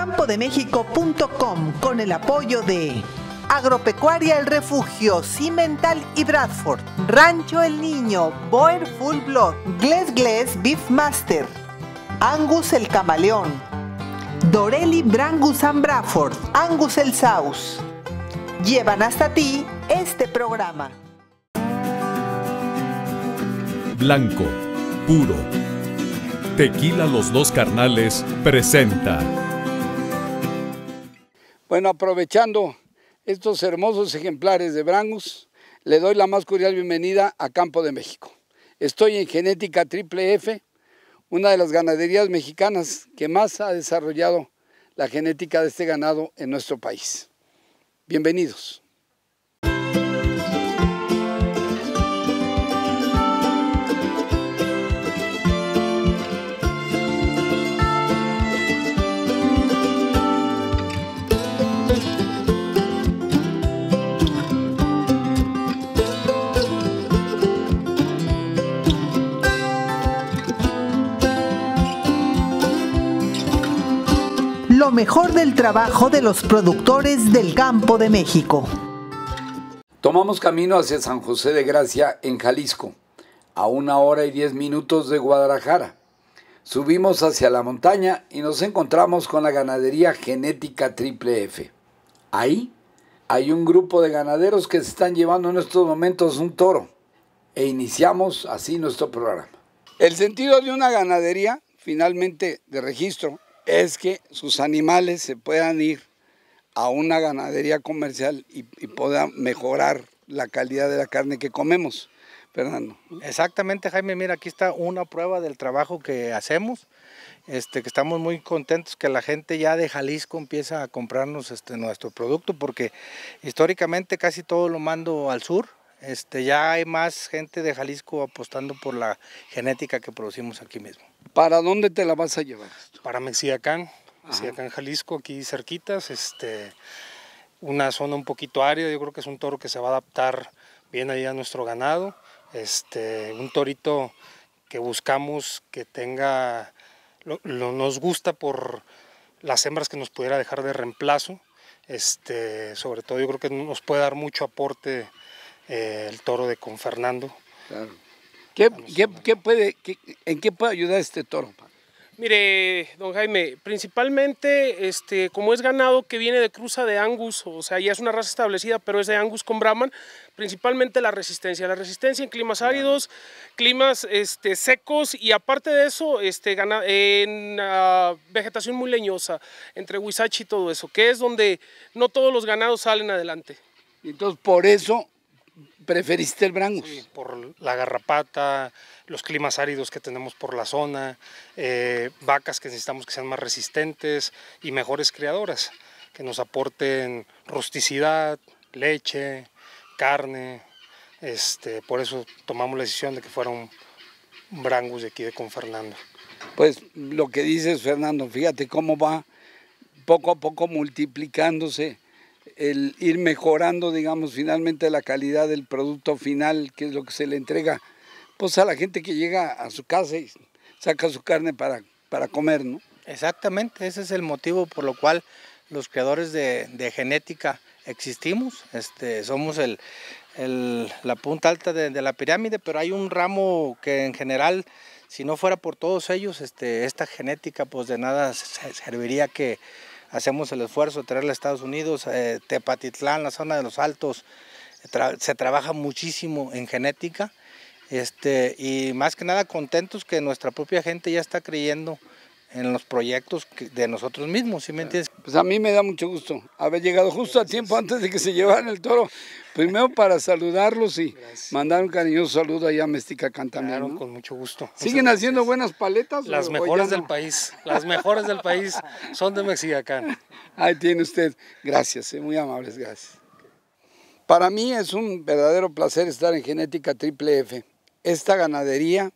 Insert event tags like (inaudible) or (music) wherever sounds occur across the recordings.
campodemexico.com con el apoyo de Agropecuaria El Refugio, Cimental y Bradford, Rancho El Niño, Boer Full Blood Gles Gles Beef Master, Angus El Camaleón, Dorelli Brangus and Bradford, Angus El Saus. Llevan hasta ti este programa. Blanco, puro. Tequila Los Dos Carnales presenta. Bueno, aprovechando estos hermosos ejemplares de Brangus, le doy la más cordial bienvenida a Campo de México. Estoy en Genética Triple F, una de las ganaderías mexicanas que más ha desarrollado la genética de este ganado en nuestro país. Bienvenidos. mejor del trabajo de los productores del campo de México. Tomamos camino hacia San José de Gracia, en Jalisco, a una hora y diez minutos de Guadalajara. Subimos hacia la montaña y nos encontramos con la ganadería genética Triple F. Ahí hay un grupo de ganaderos que se están llevando en estos momentos un toro e iniciamos así nuestro programa. El sentido de una ganadería, finalmente de registro, es que sus animales se puedan ir a una ganadería comercial y, puedan mejorar la calidad de la carne que comemos. Fernando. Exactamente, Jaime. Mira, aquí está una prueba del trabajo que hacemos. Este, que estamos muy contentos que la gente ya de Jalisco empieza a comprarnos este, nuestro producto porque históricamente casi todo lo mando al sur. Este, ya hay más gente de Jalisco apostando por la genética que producimos aquí mismo. ¿Para dónde te la vas a llevar? Para Mexiacán, Jalisco, aquí cerquitas, este, una zona un poquito área, yo creo que es un toro que se va a adaptar bien ahí a nuestro ganado, este, un torito que buscamos que tenga, lo, nos gusta por las hembras que nos pudiera dejar de reemplazo, este, sobre todo yo creo que nos puede dar mucho aporte eh, el toro de Confernando. Claro. ¿En qué puede ayudar este toro? Mire, don Jaime, principalmente este, como es ganado que viene de cruza de Angus, o sea, ya es una raza establecida, pero es de Angus con Brahman, principalmente la resistencia. La resistencia en climas áridos, climas este, secos y aparte de eso, este, gana, en ah, vegetación muy leñosa, entre Huizachi y todo eso, que es donde no todos los ganados salen adelante. Entonces, por eso preferiste el Brangus. por la garrapata, los climas áridos que tenemos por la zona, eh, vacas que necesitamos que sean más resistentes y mejores criadoras, que nos aporten rusticidad, leche, carne. Este, por eso tomamos la decisión de que fuera un, Brangus de aquí de con Fernando. Pues lo que dices, Fernando, fíjate cómo va poco a poco multiplicándose el ir mejorando, digamos, finalmente la calidad del producto final, que es lo que se le entrega, pues a la gente que llega a su casa y saca su carne para, para comer, ¿no? Exactamente, ese es el motivo por lo cual los creadores de, genética existimos, este, somos el, la punta alta de, la pirámide, pero hay un ramo que en general, si no fuera por todos ellos, este, esta genética, pues de nada serviría que, hacemos el esfuerzo de traerla a Estados Unidos, eh, Tepatitlán, la zona de los Altos, se trabaja muchísimo en genética este, y más que nada contentos que nuestra propia gente ya está creyendo en los proyectos de nosotros mismos, ¿sí me entiendes? Pues a mí me da mucho gusto haber llegado justo a tiempo antes de que se llevaran el toro, Primero para saludarlos y mandar un cariñoso saludo allá a Mestica también. con mucho gusto. ¿Siguen haciendo buenas paletas? Las mejores del país, las mejores del país son de Mexicacán. (laughs) Ahí tiene usted. Gracias, eh, muy amables, gracias. Para mí es un verdadero placer estar en Genética Triple F. Esta ganadería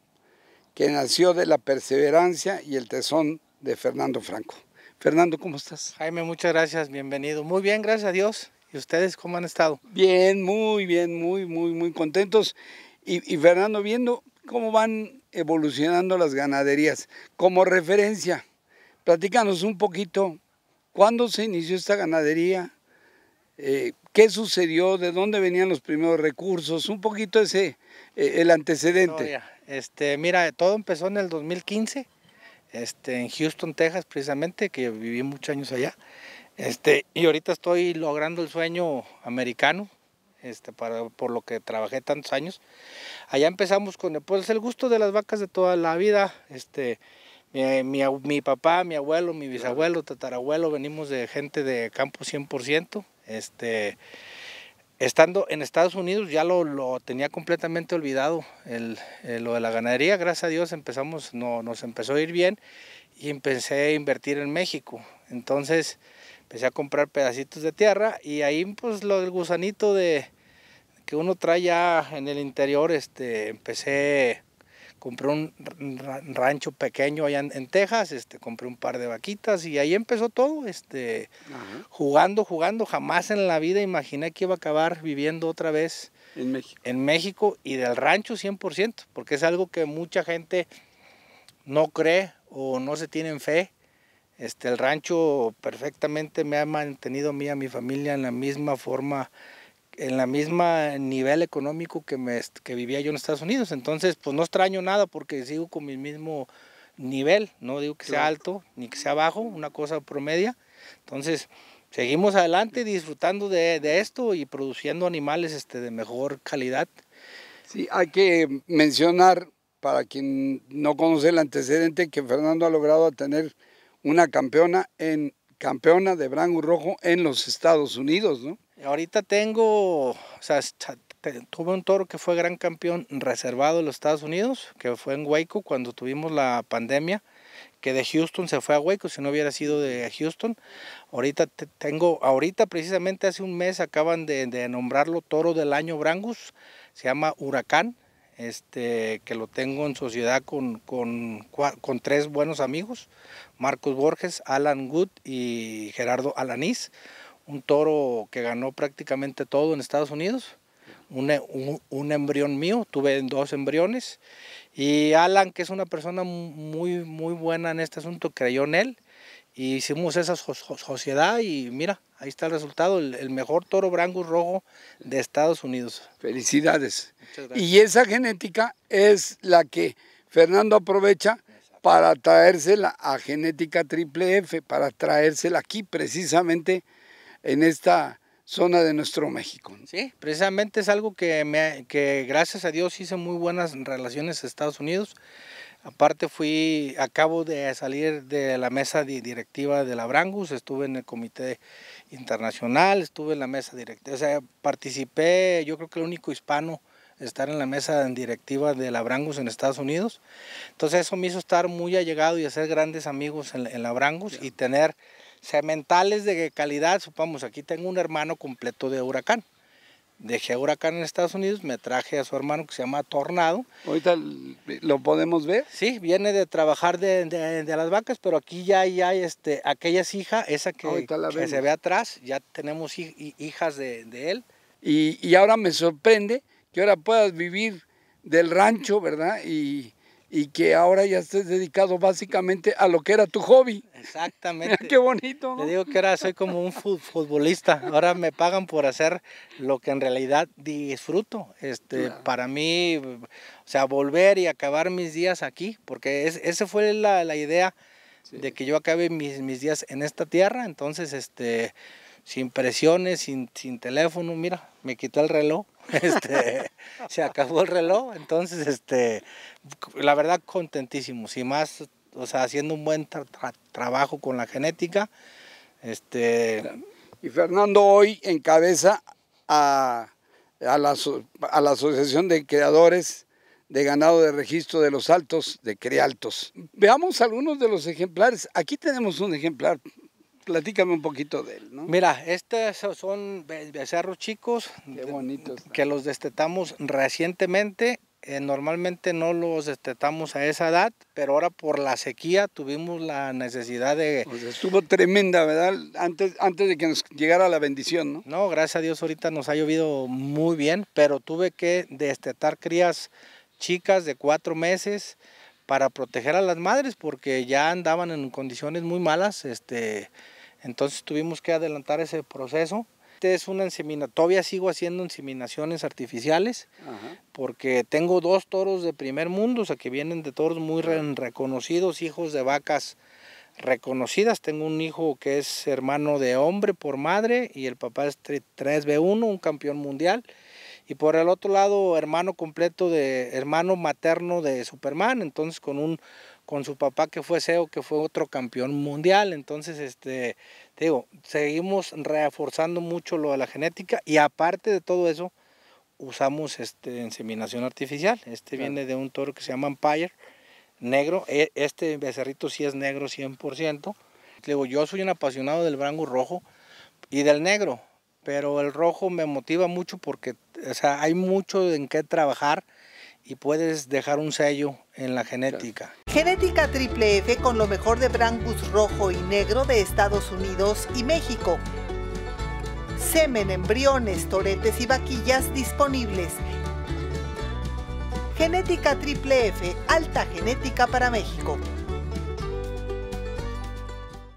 que nació de la perseverancia y el tesón de Fernando Franco. Fernando, ¿cómo estás? Jaime, muchas gracias, bienvenido. Muy bien, gracias a Dios. ¿Y ustedes cómo han estado? Bien, muy bien, muy, muy, muy contentos. Y, Fernando, viendo cómo van evolucionando las ganaderías, como referencia, platícanos un poquito, ¿cuándo se inició esta ganadería? Eh, ¿Qué sucedió? ¿De dónde venían los primeros recursos? Un poquito ese, eh, el antecedente. Este, mira, todo empezó en el 2015, este, en Houston, Texas, precisamente, que viví muchos años allá. Este, y ahorita estoy logrando el sueño americano, este, para, por lo que trabajé tantos años. Allá empezamos con pues, el gusto de las vacas de toda la vida. Este, mi, mi, papá, mi abuelo, mi bisabuelo, tatarabuelo, venimos de gente de campo 100%. Este, estando en Estados Unidos ya lo, lo tenía completamente olvidado, el, lo de la ganadería, gracias a Dios empezamos, no, nos empezó a ir bien y empecé a invertir en México. Entonces, empecé a comprar pedacitos de tierra y ahí pues lo del gusanito de que uno trae ya en el interior, este, empecé, compré un rancho pequeño allá en, Texas, este, compré un par de vaquitas y ahí empezó todo, este, jugando, jugando, jamás en la vida imaginé que iba a acabar viviendo otra vez en México. y del rancho 100%, porque es algo que mucha gente no cree o no se tienen fe este, el rancho perfectamente me ha mantenido a mí, a mi familia, en la misma forma, en la misma nivel económico que, me, que vivía yo en Estados Unidos. Entonces, pues no extraño nada porque sigo con mi mismo nivel, no digo que sea alto ni que sea bajo, una cosa promedia. Entonces, seguimos adelante disfrutando de, esto y produciendo animales este, de mejor calidad. Sí, hay que mencionar, para quien no conoce el antecedente, que Fernando ha logrado tener una campeona en campeona de brangus Rojo en los Estados Unidos, ¿no? Ahorita tengo, o sea, tuve un toro que fue gran campeón reservado en los Estados Unidos, que fue en Waco cuando tuvimos la pandemia, que de Houston se fue a Waco, si no hubiera sido de Houston. Ahorita tengo, ahorita precisamente hace un mes acaban de, de nombrarlo toro del año Brangus, se llama Huracán, este, que lo tengo en sociedad con, tres buenos amigos, Marcos Borges, Alan Good y Gerardo Alanís, un toro que ganó prácticamente todo en Estados Unidos, un, embrión mío, tuve dos embriones, y Alan, que es una persona muy, muy buena en este asunto, creyó en él, y hicimos esa sociedad y mira, Ahí está el resultado, el, mejor toro brangus rojo de Estados Unidos. Felicidades. Y esa genética es la que Fernando aprovecha para traérsela a Genética Triple F, para traérsela aquí precisamente en esta zona de nuestro México. Sí, precisamente es algo que, que gracias a Dios hice muy buenas relaciones a Estados Unidos. Aparte fui, acabo de salir de la mesa directiva de la Brangus, estuve en el comité internacional, estuve en la mesa directiva, o sea, participé, yo creo que el único hispano estar en la mesa directiva de Labrangus en Estados Unidos. Entonces eso me hizo estar muy allegado y hacer grandes amigos en, en Labrangus y tener sementales de calidad. Supamos, aquí tengo un hermano completo de Huracán dejé Huracán en Estados Unidos, me traje a su hermano que se llama Tornado. ¿Ahorita lo podemos ver? Sí, viene de trabajar de, las vacas, pero aquí ya, hay este, aquellas esa que, se ve atrás, ya tenemos hijas de, él. Y, y, ahora me sorprende que ahora puedas vivir del rancho, ¿verdad? Y, y que ahora ya estés dedicado básicamente a lo que era tu hobby. Exactamente. (laughs) Qué bonito. Te digo que ahora soy como un futbolista. Ahora me pagan por hacer lo que en realidad disfruto. Este, Para mí, o sea, volver y acabar mis días aquí, porque esa fue la, idea de que yo acabe mis, mis días en esta tierra. Entonces, este, sin presiones, sin, sin teléfono, mira, me quité el reloj (laughs) Este, se acabó el reloj, entonces, este, la verdad, contentísimo, sin más, o sea, haciendo un buen trabajo con la genética. Este... Y Fernando hoy encabeza a, la, Asociación de Creadores de ganado de registro de los altos, de Crealtos. Veamos algunos de los ejemplares. Aquí tenemos un ejemplar platícame un poquito de él, ¿no? Mira, estos son becerros chicos. Que los destetamos recientemente. Eh, normalmente no los destetamos a esa edad, pero ahora por la sequía tuvimos la necesidad de... estuvo tremenda, ¿verdad? Antes, antes de que nos llegara la bendición, ¿no? No, gracias a Dios ahorita nos ha llovido muy bien, pero tuve que destetar crías chicas de cuatro meses para proteger a las madres porque ya andaban en condiciones muy malas, este, entonces tuvimos que adelantar ese proceso. Este es una inseminación. todavía sigo haciendo inseminaciones artificiales porque tengo dos toros de primer mundo, o sea, que vienen de toros muy reconocidos, hijos de vacas reconocidas. Tengo un hijo que es hermano de hombre por madre y el papá es 3B1, un campeón mundial. Y por el otro lado, hermano completo de hermano materno de Superman, entonces con un con su papá que fue CEO, que fue otro campeón mundial. Entonces, este, digo, seguimos reforzando mucho lo de la genética y aparte de todo eso, usamos este, inseminación artificial. Este viene de un toro que se llama Empire, negro. E, este becerrito sí es negro 100%. digo, yo soy un apasionado del brango rojo y del negro, pero el rojo me motiva mucho porque hay mucho en qué trabajar y puedes dejar un sello en la genética. Genética Triple F con lo mejor de Brangus rojo y negro de Estados Unidos y México. Semen, embriones, toretes y vaquillas disponibles. Genética Triple F, alta genética para México.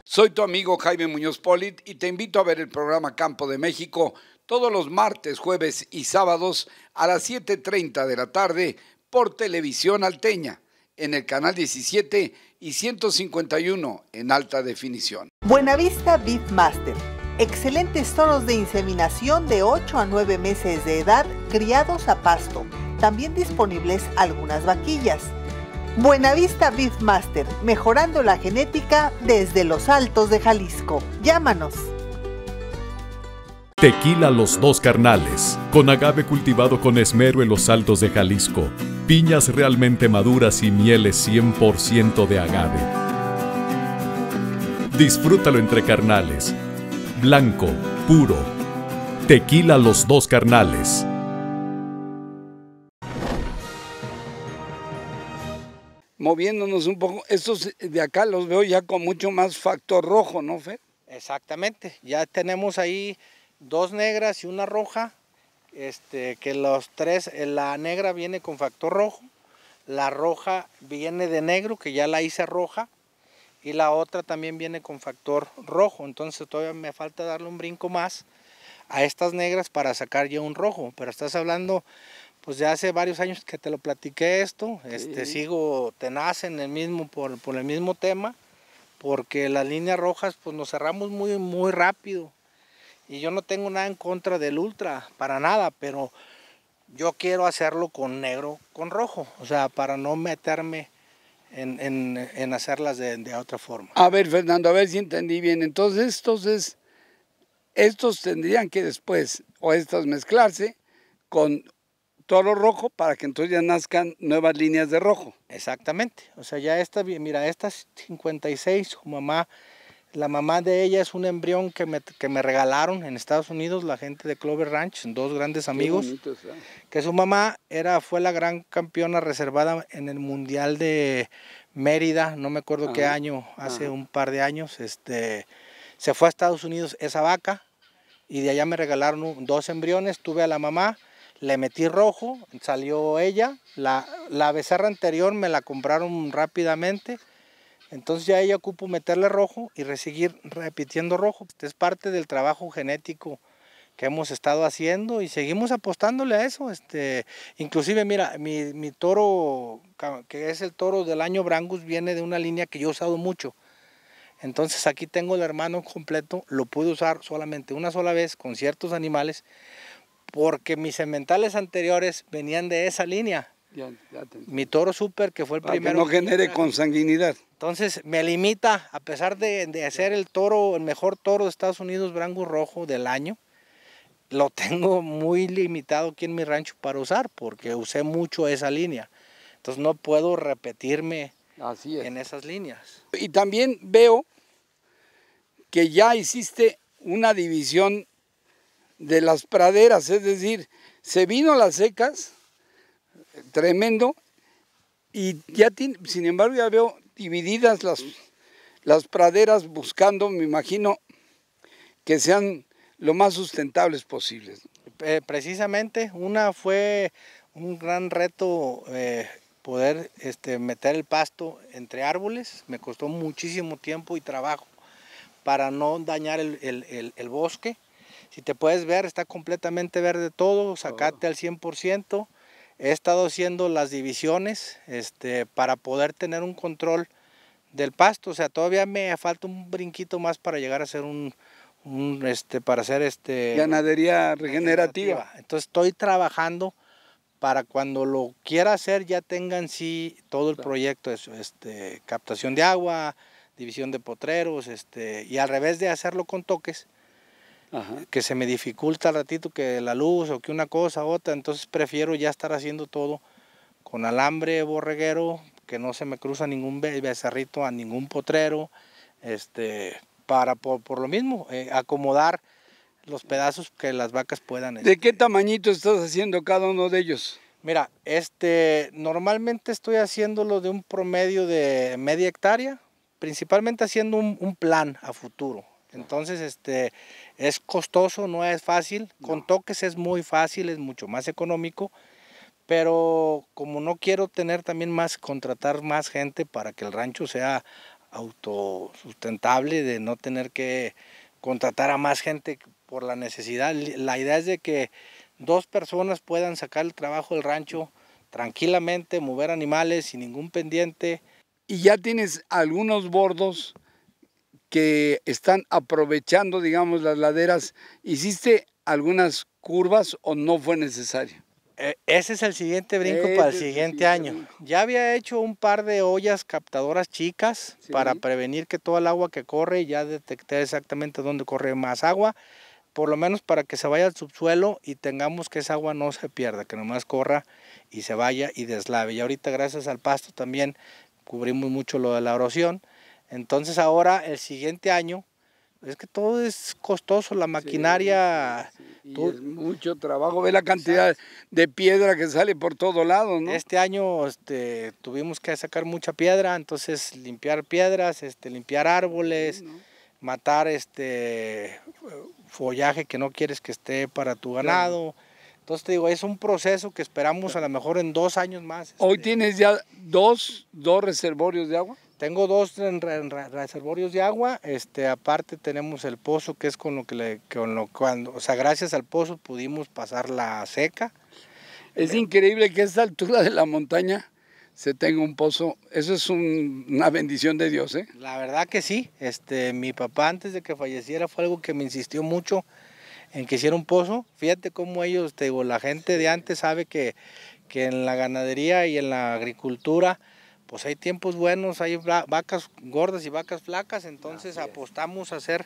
Soy tu amigo Jaime Muñoz Polit y te invito a ver el programa Campo de México todos los martes, jueves y sábados a las 7.30 de la tarde por Televisión Alteña, en el canal 17 y 151 en alta definición. Buenavista Beefmaster. Excelentes toros de inseminación de 8 a 9 meses de edad criados a pasto. También disponibles algunas vaquillas. Buenavista Beefmaster, mejorando la genética desde los altos de Jalisco. Llámanos Tequila Los Dos Carnales, con agave cultivado con esmero en los altos de Jalisco, piñas realmente maduras y mieles 100% de agave. Disfrútalo entre carnales, blanco, puro. Tequila Los Dos Carnales. Moviéndonos un poco, estos de acá los veo ya con mucho más factor rojo, ¿no, Fer? Exactamente, ya tenemos ahí dos negras y una roja, este, que los tres, eh, la negra viene con factor rojo, la roja viene de negro, que ya la hice roja, y la otra también viene con factor rojo, entonces todavía me falta darle un brinco más a estas negras para sacar ya un rojo, pero estás hablando, pues ya hace varios años que te lo platiqué esto, este, sigo tenaz en el mismo, por, por el mismo tema, porque las líneas rojas pues nos cerramos muy, muy rápido, y yo no tengo nada en contra del ultra, para nada, pero yo quiero hacerlo con negro, con rojo, o sea, para no meterme en, hacerlas de, otra forma. A ver, Fernando, a ver si entendí bien. Entonces, estos estos tendrían que después, o estas mezclarse con todo lo rojo para que entonces ya nazcan nuevas líneas de rojo. Exactamente, o sea, ya esta, mira, estas 56, su mamá la mamá de ella es un embrión que me, que me regalaron en Estados Unidos, la gente de Clover Ranch, dos grandes amigos. que su mamá era, fue la gran campeona reservada en el Mundial de Mérida, no me acuerdo qué año, hace un par de años. Este, se fue a Estados Unidos esa vaca y de allá me regalaron dos embriones, tuve a la mamá, le metí rojo, salió ella, la, la becerra anterior me la compraron rápidamente entonces ya ella ocupo meterle rojo y seguir repitiendo rojo. es parte del trabajo genético que hemos estado haciendo y seguimos apostándole a eso. Este, inclusive, mira, mi, toro, que es el toro del año Brangus, viene de una línea que yo he usado mucho. Entonces aquí tengo el hermano completo, lo pude usar solamente una sola vez con ciertos animales, porque mis sementales anteriores venían de esa línea. mi toro super, que fue el Para primero. Que no genere consanguinidad. Entonces me limita, a pesar de, de ser el toro, el mejor toro de Estados Unidos, Brango Rojo del año, lo (laughs) tengo muy limitado aquí en mi rancho para usar, porque usé mucho esa línea. Entonces no puedo repetirme en esas líneas. Y también veo que ya hiciste una división de las praderas, es decir, se vino las secas, tremendo, y ya sin embargo ya veo divididas las, las praderas buscando, me imagino, que sean lo más sustentables posibles. Eh, precisamente, una fue un gran reto eh, poder este, meter el pasto entre árboles. Me costó muchísimo tiempo y trabajo para no dañar el, bosque. Si te puedes ver, está completamente verde todo, sacate oh. al 100%. He estado haciendo las divisiones este, para poder tener un control del pasto. O sea, todavía me falta un brinquito más para llegar a ser un, este, para hacer este ganadería regenerativa. Entonces estoy trabajando para cuando lo quiera hacer ya tengan sí todo el proyecto, este, captación de agua, división de potreros, este, y al revés de hacerlo con toques, que se me dificulta al ratito que la luz o que una cosa u otra, entonces prefiero ya estar haciendo todo con alambre borreguero, que no se me cruza ningún becerrito a ningún potrero, este, para por, lo mismo, eh, acomodar los pedazos que las vacas puedan. ¿De qué este tamañito estás haciendo cada uno de ellos? Mira, este, normalmente estoy haciéndolo de un promedio de media hectárea, principalmente haciendo un plan a futuro. Entonces, este, es costoso, no es fácil. Con toques es muy fácil, es mucho más económico. Pero como no quiero tener también más, contratar más gente para que el rancho sea autosustentable, de no tener que contratar a más gente por la necesidad. La idea es de que dos personas puedan sacar el trabajo del rancho tranquilamente, mover animales sin ningún pendiente. Y ya tienes algunos bordos están aprovechando, digamos, las laderas. ¿Hiciste algunas curvas o no fue necesario? Eh, ese es el siguiente brinco para el siguiente año. Ya había hecho un par de ollas captadoras chicas para prevenir que toda el agua que corre, ya detecté exactamente dónde corre más agua, por lo menos para que se vaya al subsuelo y tengamos que esa agua no se pierda, que nomás corra y se vaya y deslave. Y ahorita gracias al pasto también cubrimos mucho lo de la erosión entonces ahora el siguiente año, es que todo es costoso, la maquinaria... es mucho trabajo, ve la cantidad de piedra que sale por todos lados, Este año este, tuvimos que sacar mucha piedra, entonces limpiar piedras, este, limpiar árboles, matar este follaje que no quieres que esté para tu ganado. Entonces te digo, es un proceso que esperamos a lo mejor en dos años más. ¿Hoy este. tienes ya dos, dos reservorios de agua? Tengo dos reservorios de agua, este, aparte tenemos el pozo que es con lo que cuando, o sea, gracias al pozo pudimos pasar la seca. Es increíble que a esta altura de la montaña se tenga un pozo, eso es una bendición de Dios, ¿eh? La verdad que sí, este, mi papá antes de que falleciera fue algo que me insistió mucho en que hiciera un pozo. Fíjate cómo ellos, te digo, la gente de antes sabe que, que en la ganadería y en la agricultura pues hay tiempos buenos, hay vacas gordas y vacas flacas, entonces apostamos a hacer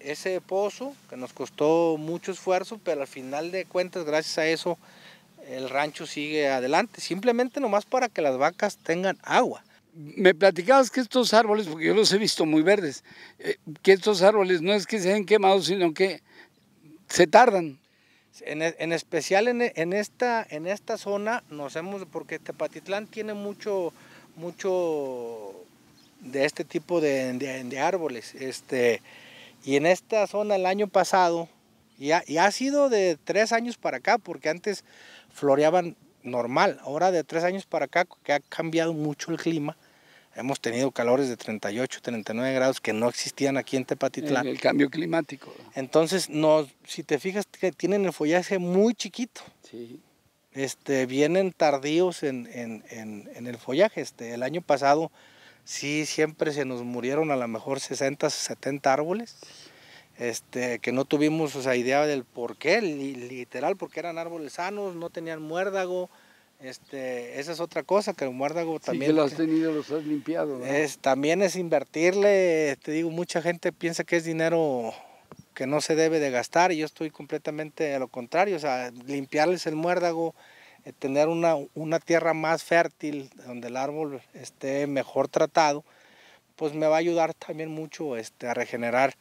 ese pozo que nos costó mucho esfuerzo, pero al final de cuentas, gracias a eso, el rancho sigue adelante, simplemente nomás para que las vacas tengan agua. Me platicabas que estos árboles, porque yo los he visto muy verdes, eh, que estos árboles no es que se hayan quemado, sino que se tardan. En, e, especial en, esta, en esta zona, nos hemos, porque Tepatitlán tiene mucho, mucho de este tipo de, árboles. Este, y en esta zona el año pasado, y ha, sido de tres años para acá, porque antes floreaban normal, ahora de tres años para acá, que ha cambiado mucho el clima, hemos tenido calores de 38, 39 grados que no existían aquí en Tepatitlán. El, el cambio climático. Entonces, no, si te fijas, que tienen el follaje muy chiquito. Sí este, vienen tardíos en, el follaje. Este, el año pasado sí siempre se nos murieron a lo mejor 60, 70 árboles, este, que no tuvimos esa idea del por qué, literal, porque eran árboles sanos, no tenían muérdago. Este, esa es otra cosa que el muérdago también. Sí, que lo has tenido, los has limpiado. Es, también es invertirle, te digo, mucha gente piensa que es dinero que no se debe de gastar. Yo estoy completamente a lo contrario, o sea, limpiarles el muérdago, eh, tener una, tierra más fértil, donde el árbol esté mejor tratado, pues me va a ayudar también mucho este, a regenerar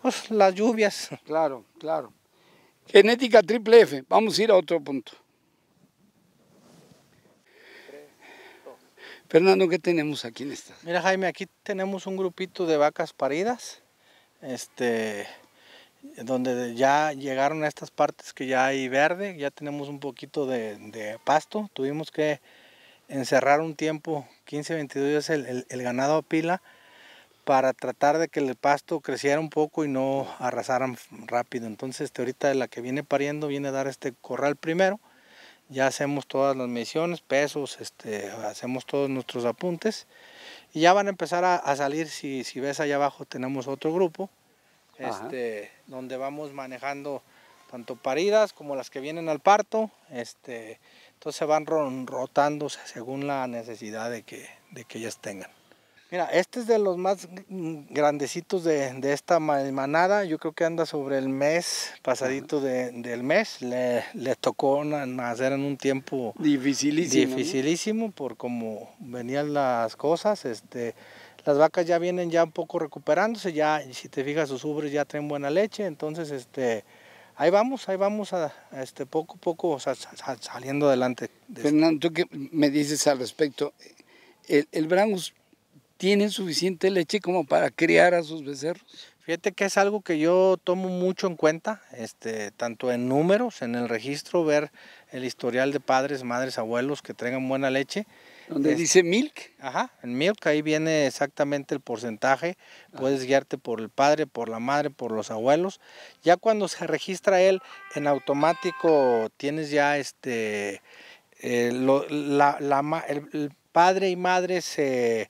pues, las lluvias. (laughs) Claro, claro. Genética triple F, vamos a ir a otro punto. Fernando, ¿qué tenemos aquí en esta? Mira Jaime, aquí tenemos un grupito de vacas paridas. Este, donde ya llegaron a estas partes que ya hay verde, ya tenemos un poquito de, pasto, tuvimos que encerrar un tiempo, 15, 22 días el, ganado a pila para tratar de que el pasto creciera un poco y no arrasaran rápido. Entonces este, ahorita la que viene pariendo viene a dar este corral primero, ya hacemos todas las mediciones, pesos, este, hacemos todos nuestros apuntes y ya van a empezar a, salir, si, si ves allá abajo tenemos otro grupo, este, donde vamos manejando tanto paridas como las que vienen al parto. Este, entonces se van rotando según la necesidad de que, de que ellas tengan. Mira, este es de los más grandecitos de, esta manada. Yo creo que anda sobre el mes, pasadito del mes. Le, tocó nacer en un tiempo dificilísimo, dificilísimo por cómo venían las cosas. Este, las vacas ya vienen ya un poco recuperándose, ya si te fijas sus ubres ya traen buena leche, entonces este, ahí vamos, ahí vamos a, este, poco a poco saliendo adelante. Fernando, tú qué me dices al respecto, el, el Brangus tiene suficiente leche como para criar a sus becerros. Fíjate que es algo que yo tomo mucho en cuenta, este, tanto en números, en el registro, ver el historial de padres, madres, abuelos que traigan buena leche donde este, dice milk. Ajá, en milk ahí viene exactamente el porcentaje. Ah. Puedes guiarte por el padre, por la madre, por los abuelos. Ya cuando se registra él, en automático tienes ya este... Eh, el, padre y madre se,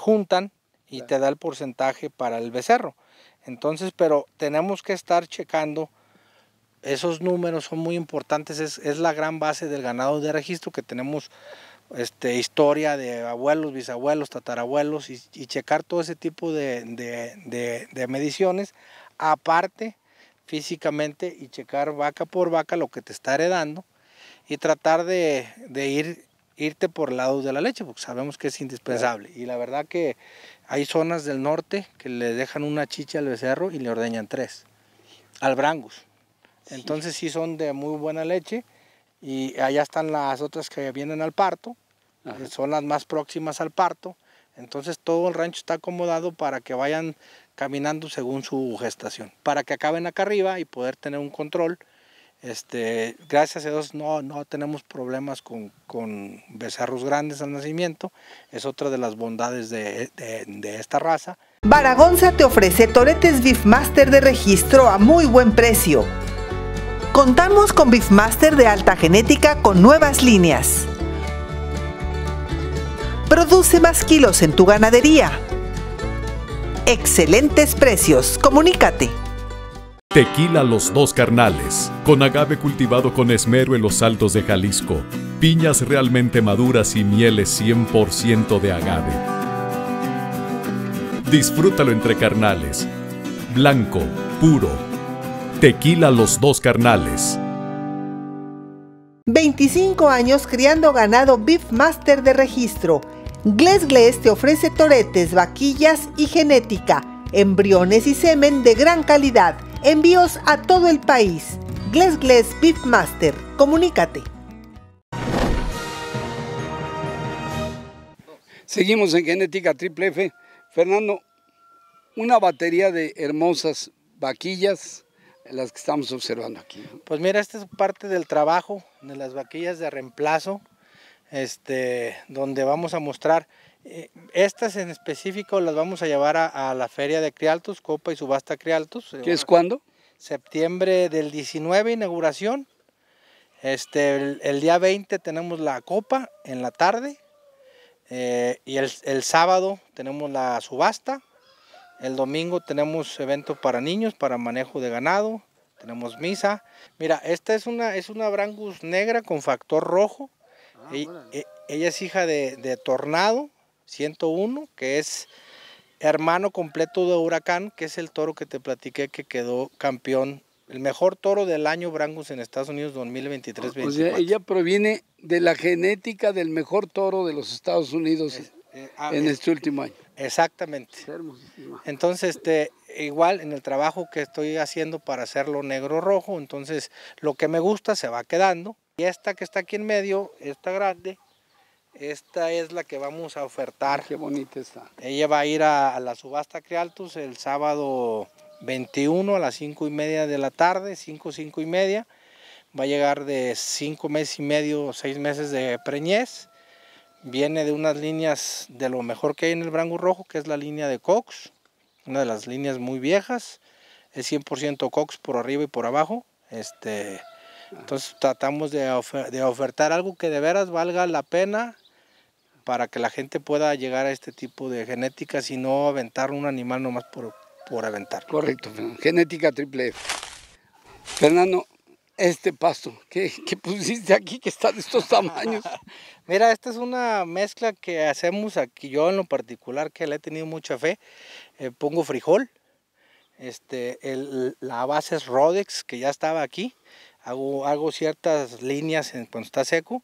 juntan y te da el porcentaje para el becerro. Entonces, pero tenemos que estar checando esos números son muy importantes, es, es, la gran base del ganado de registro que tenemos este, historia de abuelos, bisabuelos, tatarabuelos y, y checar todo ese tipo de, de, de, mediciones, aparte físicamente y checar vaca por vaca lo que te está heredando y tratar de, ir, irte por lado de la leche, porque sabemos que es indispensable. Y la verdad que hay zonas del norte que le dejan una chicha al becerro y le ordeñan tres, al brangus. Entonces si son de muy buena leche y allá están las otras que vienen al parto, eh, son las más próximas al parto. Entonces todo el rancho está acomodado para que vayan caminando según su gestación, para que acaben acá arriba y poder tener un control. Este, gracias a Dios no, no tenemos problemas con, con becerros grandes al nacimiento, es otra de las bondades de, esta raza. Baragonza te ofrece toretes Beef de registro a muy buen precio. Contamos con Beefmaster de alta genética con nuevas líneas. Produce más kilos en tu ganadería. Excelentes precios. Comunícate. Tequila Los Dos Carnales, con agave cultivado con esmero en los altos de Jalisco, piñas realmente maduras y mieles 100% de agave. Disfrútalo entre carnales, blanco, puro, Tequila Los Dos Carnales. 25 años criando ganado Beef Master de registro. Gles Gles te ofrece toretes, vaquillas y genética, embriones y semen de gran calidad. Envíos a todo el país. Gles Gles Beef Master. Comunícate. Seguimos en Genética Triple F. Fernando, una batería de hermosas vaquillas, las que estamos observando aquí. Pues mira, esta es parte del trabajo de las vaquillas de reemplazo, este, donde vamos a mostrar, eh, estas en específico las vamos a llevar a, la feria de Crialtos, Copa y Subasta Crialtos. Eh, ¿Qué es cuándo? Septiembre del 19, inauguración. Este, el, día 20 tenemos la copa en la tarde eh, y el, el sábado tenemos la subasta. El domingo tenemos evento para niños, para manejo de ganado, tenemos misa. Mira, esta es una, es brangus negra con factor rojo. Ah, e, ella es hija de, Tornado 101, que es hermano completo de Huracán, que es el toro que te platiqué que quedó campeón. El mejor toro del año Brangus en Estados Unidos 2023-2024. O ella proviene de la genética del mejor toro de los Estados Unidos. Eh, ah, en este último año. Exactamente. Entonces, este, igual en el trabajo que estoy haciendo para hacerlo negro-rojo, entonces lo que me gusta se va quedando. Y esta que está aquí en medio, esta grande, esta es la que vamos a ofertar. Qué bonita está. Ella va a ir a, a la subasta Crialtus el sábado 21 a las 5 y media de la tarde, 5, 5 y media. Va a llegar de 5 meses y medio, 6 meses de preñez viene de unas líneas de lo mejor que hay en el brango rojo, que es la línea de Cox, una de las líneas muy viejas, es 100% Cox por arriba y por abajo. Este, entonces tratamos de, ofertar algo que de veras valga la pena para que la gente pueda llegar a este tipo de genética, y no aventar un animal nomás por, aventar. Correcto, genética triple F. E. Fernando, este pasto que, pusiste aquí, que está de estos tamaños? (laughs) Mira, esta es una mezcla que hacemos aquí, yo en lo particular, que le he tenido mucha fe, eh, pongo frijol, este, la base es Rodex, que ya estaba aquí, hago, ciertas líneas cuando está seco,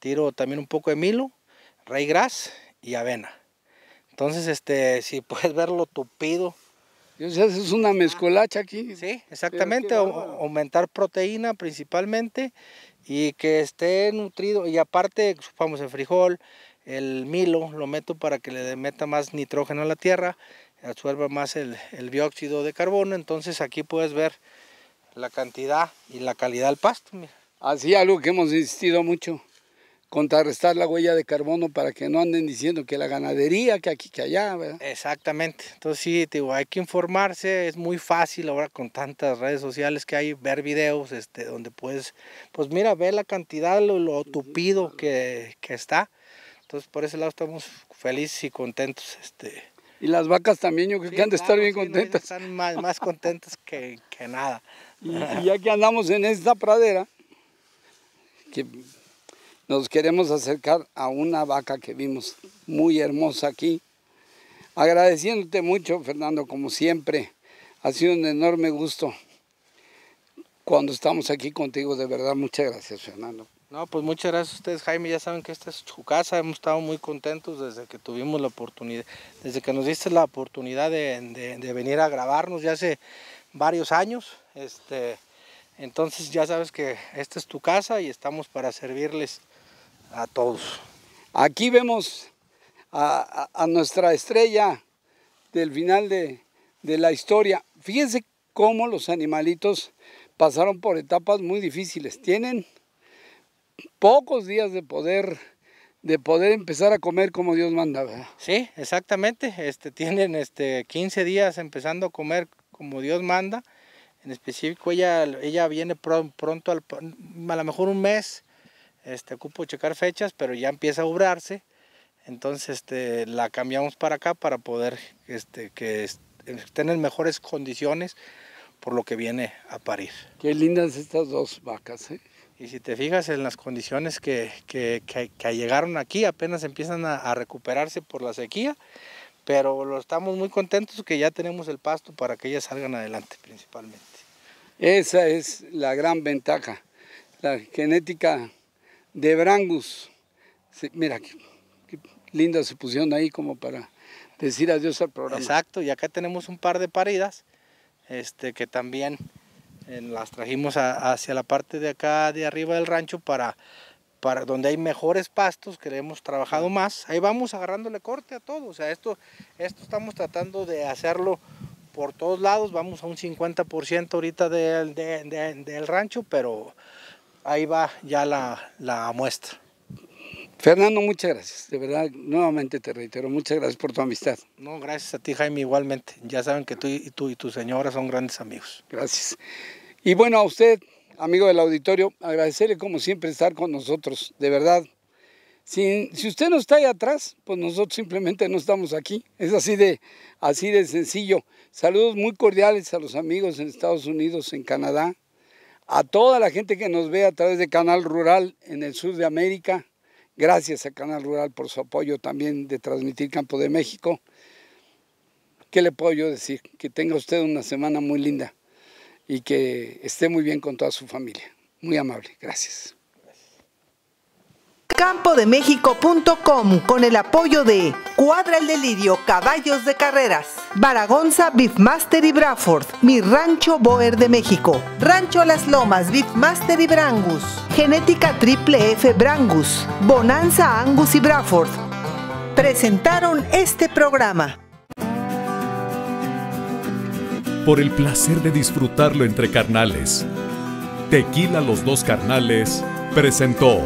tiro también un poco de milo, rey gras y avena. Entonces, este, si puedes verlo tupido, entonces es una mezcolacha aquí. Sí, exactamente. aumentar proteína principalmente y que esté nutrido. Y aparte, supamos el frijol, el milo, lo meto para que le meta más nitrógeno a la tierra, absorba más el, dióxido de carbono. Entonces aquí puedes ver la cantidad y la calidad del pasto. Así algo que hemos insistido mucho contrarrestar la huella de carbono para que no anden diciendo que la ganadería, que aquí, que allá, ¿verdad? Exactamente. Entonces sí, digo, hay que informarse, es muy fácil ahora con tantas redes sociales que hay, ver videos este, donde puedes, pues mira, ver la cantidad, lo, tupido que, está. Entonces por ese lado estamos felices y contentos. Este. Y las vacas también, yo creo que han de estar bien contentas. están más, más contentas que, nada. Y, y ya que andamos en esta pradera, que nos queremos acercar a una vaca que vimos muy hermosa aquí. Agradeciéndote mucho, Fernando, como siempre. Ha sido un enorme gusto cuando estamos aquí contigo, de verdad. Muchas gracias, Fernando. No, pues muchas gracias a ustedes, Jaime. Ya saben que esta es su casa. Hemos estado muy contentos desde que tuvimos la oportunidad, desde que nos diste la oportunidad de, venir a grabarnos ya hace varios años. Este, entonces ya sabes que esta es tu casa y estamos para servirles a todos. Aquí vemos a, nuestra estrella del final de, la historia. Fíjense cómo los animalitos pasaron por etapas muy difíciles. Tienen pocos días de poder de poder empezar a comer como Dios manda, Sí, exactamente. Este tienen este 15 días empezando a comer como Dios manda. En específico ella ella viene pronto a lo mejor un mes este, ocupo checar fechas, pero ya empieza a obrarse, entonces este, la cambiamos para acá para poder este, que estén mejores condiciones por lo que viene a parir. Qué lindas estas dos vacas. ¿eh? Y si te fijas en las condiciones que, que, que, llegaron aquí, apenas empiezan a, a, recuperarse por la sequía, pero lo estamos muy contentos que ya tenemos el pasto para que ellas salgan adelante principalmente. Esa es la gran ventaja, la genética de Brangus. mira, qué, linda se pusieron ahí como para decir adiós al programa. Exacto, y acá tenemos un par de paridas este, que también eh, las trajimos hacia la parte de acá, de arriba del rancho, para, para donde hay mejores pastos, que le hemos trabajado más. Ahí vamos agarrándole corte a todo. O sea, esto, esto estamos tratando de hacerlo por todos lados. Vamos a un 50% ahorita del, del rancho, pero ahí va ya la, muestra. Fernando, muchas gracias. De verdad, nuevamente te reitero, muchas gracias por tu amistad. No, gracias a ti, Jaime, igualmente. Ya saben que tú y, tú y tu señora son grandes amigos. Gracias. Y bueno, a usted, amigo del auditorio, agradecerle como siempre estar con nosotros, de verdad. Si, si usted no está ahí atrás, pues nosotros simplemente no estamos aquí. Es así de, así de sencillo. Saludos muy cordiales a los amigos en Estados Unidos, en Canadá, a toda la gente que nos ve a través de Canal Rural en el sur de América, gracias a Canal Rural por su apoyo también de transmitir Campo de México. ¿Qué le puedo yo decir? Que tenga usted una semana muy linda y que esté muy bien con toda su familia. Muy amable, gracias campodemexico.com con el apoyo de Cuadra el Delirio, Caballos de Carreras, Baragonza, Beefmaster y Braford, Mi Rancho Boer de México, Rancho Las Lomas, Beefmaster y Brangus, Genética Triple F Brangus, Bonanza Angus y Braford. Presentaron este programa. Por el placer de disfrutarlo entre carnales. Tequila Los Dos Carnales presentó.